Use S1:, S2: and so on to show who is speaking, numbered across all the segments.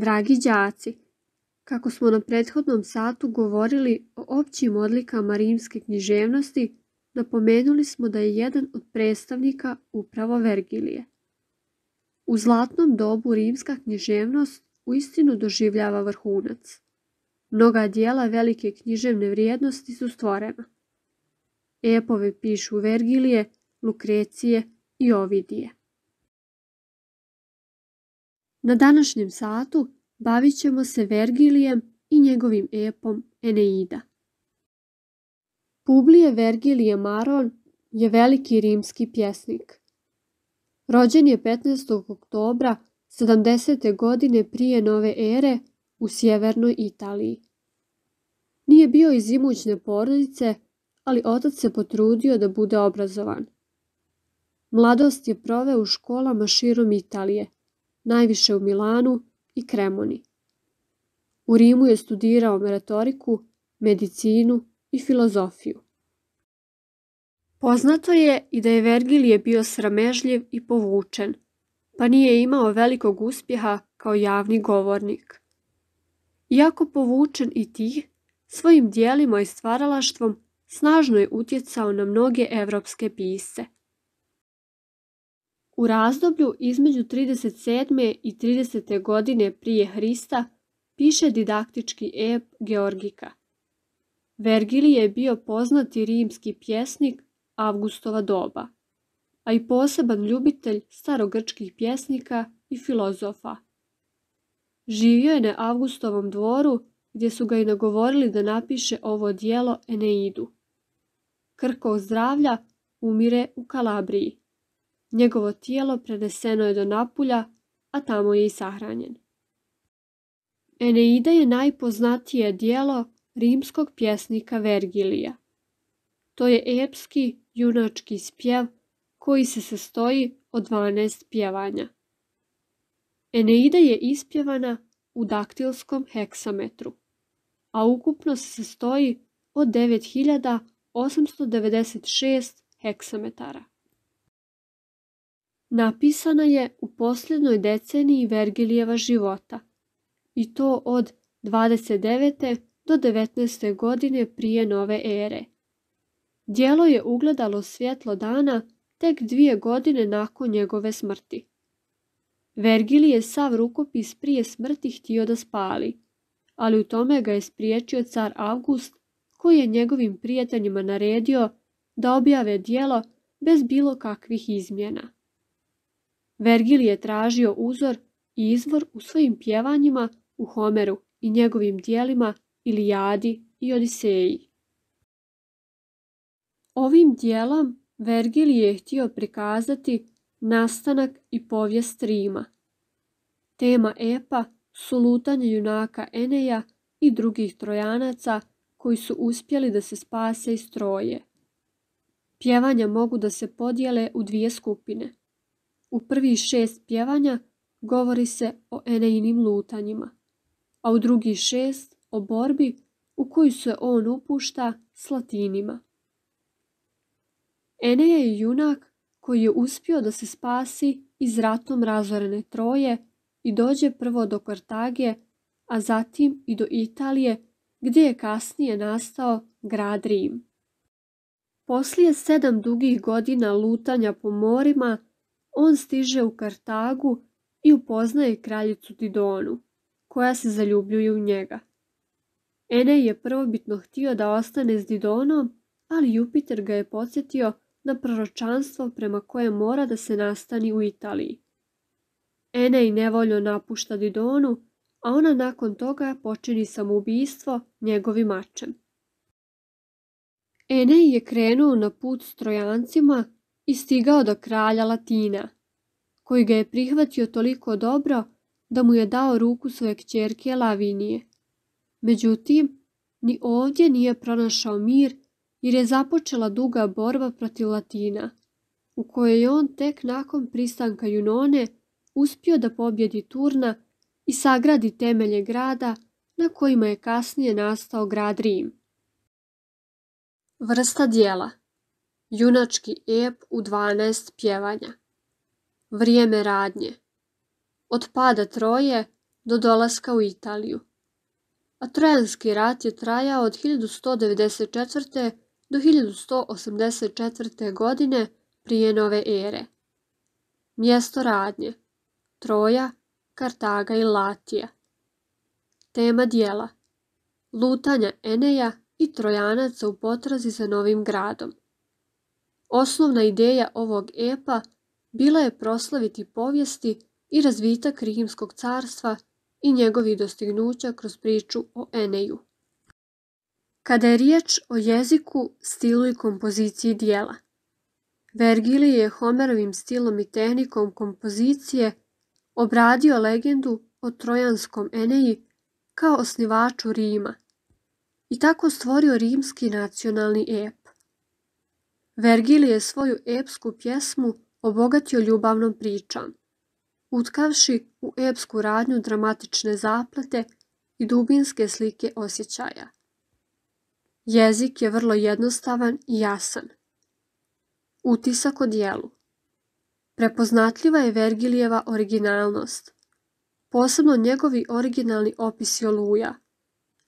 S1: Dragi đaci, kako smo na prethodnom satu govorili o općim odlikama rimske književnosti, napomenuli smo da je jedan od predstavnika upravo Vergilije. U zlatnom dobu rimska književnost uistinu doživljava vrhunac. Mnoga dijela velike književne vrijednosti su stvorena. Epove pišu Vergilije, Lukrecije i Ovidije. Na današnjem satu bavit ćemo se Vergilijem i njegovim epom Eneida. Publije Vergilije Maron je veliki rimski pjesnik. Rođen je 15. oktobra 70. godine prije nove ere u sjevernoj Italiji. Nije bio iz imućne porodice, ali otac se potrudio da bude obrazovan. Mladost je proveo u školama širom Italije – najviše u Milanu i Kremoni. U Rimu je studirao retoriku, medicinu i filozofiju. Poznato je i da je Vergilije bio sramežljiv i povučen, pa nije imao velikog uspjeha kao javni govornik. Iako povučen i tih, svojim dijelima i stvaralaštvom snažno je utjecao na mnoge evropske pise. U razdoblju između 37. i 30. godine prije Hrista piše didaktički ep Georgika. Vergili je bio poznati rimski pjesnik Avgustova doba, a i poseban ljubitelj starogrčkih pjesnika i filozofa. Živio je na Avgustovom dvoru gdje su ga i nagovorili da napiše ovo dijelo Eneidu. Krko zdravlja umire u Kalabriji. Njegovo tijelo preneseno je do Napulja, a tamo je i sahranjen. Eneida je najpoznatije dijelo rimskog pjesnika Vergilija. To je epski junački spjev koji se sastoji od 12 pjevanja. Eneida je ispjevana u daktilskom heksametru, a ukupno se sastoji od 9896 heksametara napisana je u posljednoj deceniji Vergilijeva života, i to od 29. do 19. godine prije nove ere. Dijelo je ugledalo svjetlo dana tek dvije godine nakon njegove smrti. Vergilij je sav rukopis prije smrti htio da spali, ali u tome ga je spriječio car August koji je njegovim prijateljima naredio da objave dijelo bez bilo kakvih izmjena. Vergil je tražio uzor i izvor u svojim pjevanjima u Homeru i njegovim dijelima Ilijadi i Odiseji. Ovim dijelom Vergil je htio prikazati nastanak i povijest Rima. Tema epa su lutanje junaka Eneja i drugih trojanaca koji su uspjeli da se spase iz troje. Pjevanja mogu da se podijele u dvije skupine. U prvih šest pjevanja govori se o Eneinim lutanjima, a u drugi šest o borbi u koju se on upušta s latinima. Eneja je junak koji je uspio da se spasi iz ratom razorene Troje i dođe prvo do Kartage, a zatim i do Italije, gdje je kasnije nastao grad Rim. Poslije sedam dugih godina lutanja po morima on stiže u Kartagu i upoznaje kraljicu Didonu, koja se zaljubljuje u njega. Enej je prvobitno htio da ostane s Didonom, ali Jupiter ga je podsjetio na proročanstvo prema koje mora da se nastani u Italiji. Enej nevoljno napušta Didonu, a ona nakon toga počini samoubistvo njegovim mačem. Enej je krenuo na put s trojancima i stigao do kralja Latina, koji ga je prihvatio toliko dobro da mu je dao ruku svoje kćerke Lavinije. Međutim, ni ovdje nije pronašao mir jer je započela duga borba protiv Latina, u kojoj je on tek nakon pristanka Junone uspio da pobjedi Turna i sagradi temelje grada na kojima je kasnije nastao grad Rim. Vrsta dijela Junački ep u 12 pjevanja. Vrijeme radnje. Od pada Troje do dolaska u Italiju. A Trojanski rat je trajao od 1194. do 1184. godine prije nove ere. Mjesto radnje. Troja, Kartaga i Latija. Tema dijela. Lutanja Eneja i Trojanaca u potrazi za novim gradom. Osnovna ideja ovog epa bila je proslaviti povijesti i razvitak Rimskog carstva i njegovih dostignuća kroz priču o Eneju. Kada je riječ o jeziku, stilu i kompoziciji dijela, Vergilij je Homerovim stilom i tehnikom kompozicije obradio legendu o trojanskom Eneji kao osnivaču Rima i tako stvorio rimski nacionalni ep. Vergil je svoju epsku pjesmu obogatio ljubavnom pričom, utkavši u epsku radnju dramatične zaplete i dubinske slike osjećaja. Jezik je vrlo jednostavan i jasan. Utisak o dijelu. Prepoznatljiva je Vergilijeva originalnost, posebno njegovi originalni opisi Oluja,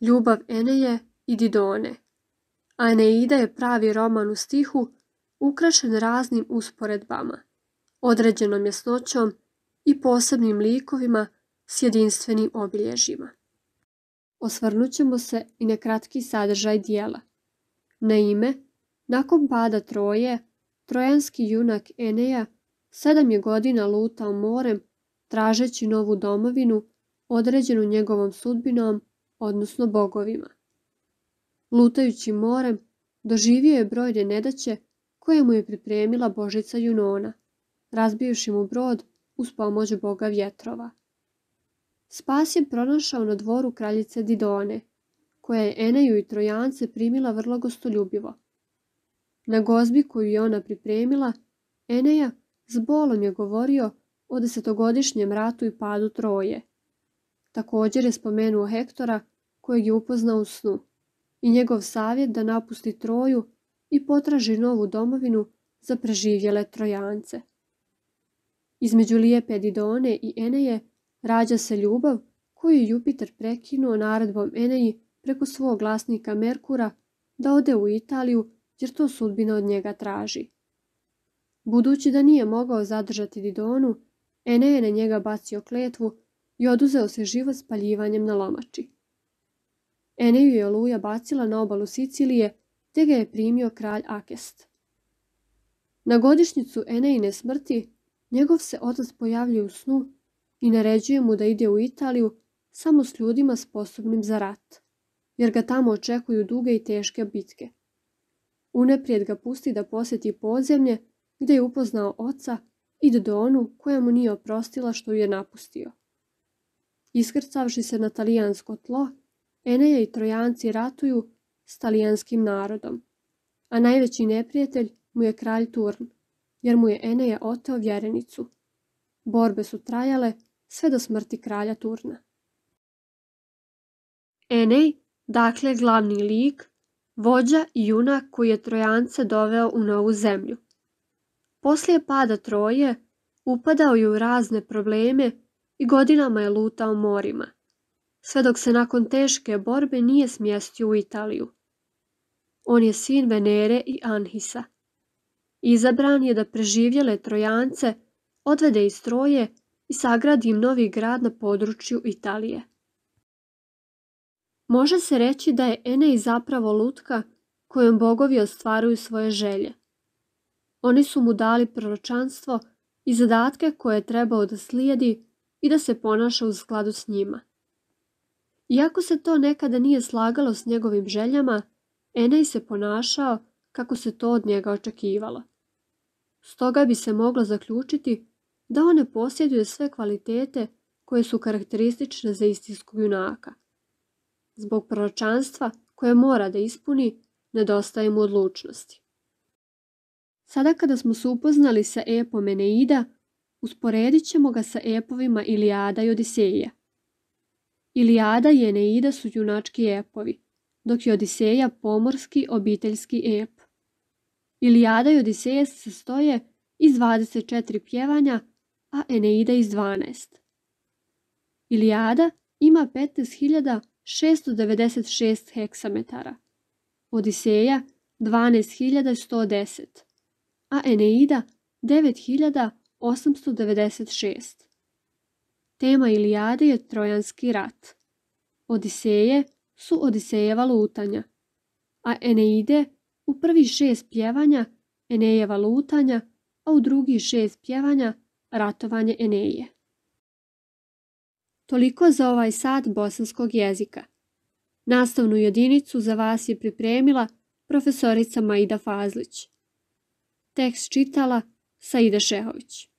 S1: Ljubav Eneje i Didone. A Eneida je pravi roman u stihu ukrašen raznim usporedbama, određenom jasnoćom i posebnim likovima s jedinstvenim obilježjima. Osvrnut ćemo se i na kratki sadržaj dijela. ime, nakon pada Troje, trojanski junak Eneja sedam je godina lutao morem tražeći novu domovinu određenu njegovom sudbinom, odnosno bogovima. Lutajući morem, doživio je brojne nedaće koje mu je pripremila Božica Junona, razbijuši mu brod uz pomoć boga vjetrova. Spas je pronašao na dvoru kraljice Didone, koja je Eneju i Trojance primila vrlo gostoljubivo. Na gozbi koju je ona pripremila, Eneja s bolom je govorio o desetogodišnjem ratu i padu Troje. Također je spomenuo Hektora, kojeg je upoznao u snu, i njegov savjet da napusti Troju i potraži novu domovinu za preživjele trojance. Između lijepe Didone i Eneje rađa se ljubav koju Jupiter prekinuo naredbom Eneji preko svog glasnika Merkura da ode u Italiju jer to sudbina od njega traži. Budući da nije mogao zadržati Didonu, Ene je na njega bacio kletvu i oduzeo se život spaljivanjem na lomači. Eneju je oluja bacila na obalu Sicilije te ga je primio kralj Akest. Na godišnjicu Enejine smrti njegov se otac pojavljuje u snu i naređuje mu da ide u Italiju samo s ljudima sposobnim za rat, jer ga tamo očekuju duge i teške bitke. Uneprijed ga pusti da posjeti podzemlje gdje je upoznao oca i Dodonu koja mu nije oprostila što ju je napustio. Iskrcavši se na talijansko tlo, Eneja i Trojanci ratuju s talijanskim narodom. A najveći neprijatelj mu je kralj Turn, jer mu je Eneja oteo vjerenicu. Borbe su trajale sve do smrti kralja Turna. Enej, dakle glavni lik, vođa i junak koji je Trojance doveo u novu zemlju. Poslije pada Troje, upadao je u razne probleme i godinama je lutao morima, sve dok se nakon teške borbe nije smjestio u Italiju. On je sin Venere i Anhisa. Izabran je da preživjele Trojance odvede iz Troje i sagradi im novi grad na području Italije. Može se reći da je Enei zapravo lutka kojom bogovi ostvaruju svoje želje. Oni su mu dali proročanstvo i zadatke koje je trebao da slijedi i da se ponaša u skladu s njima. Iako se to nekada nije slagalo s njegovim željama, Enej se ponašao kako se to od njega očekivalo. Stoga bi se moglo zaključiti da on ne posjeduje sve kvalitete koje su karakteristične za istinskog junaka. Zbog proročanstva koje mora da ispuni, nedostaje mu odlučnosti. Sada kada smo se upoznali sa epom Eneida, usporedit ćemo ga sa epovima Ilijada i Odiseja. Ilijada i Eneida su junački epovi, dok je Odiseja pomorski obiteljski ep. Ilijada i Odiseja se sastoje iz 24 pjevanja, a Eneida iz 12. Ilijada ima 15.696 heksametara, Odiseja 12.110, a Eneida 9.896. Tema Ilijade je Trojanski rat, Odiseje su Odisejeva lutanja, a Eneide u prvi šest pjevanja Enejeva lutanja, a u drugi šest pjevanja ratovanje Eneje. Toliko za ovaj sat bosanskog jezika. Nastavnu jedinicu za vas je pripremila profesorica Maida Fazlić. Tekst čitala Saida Šehović.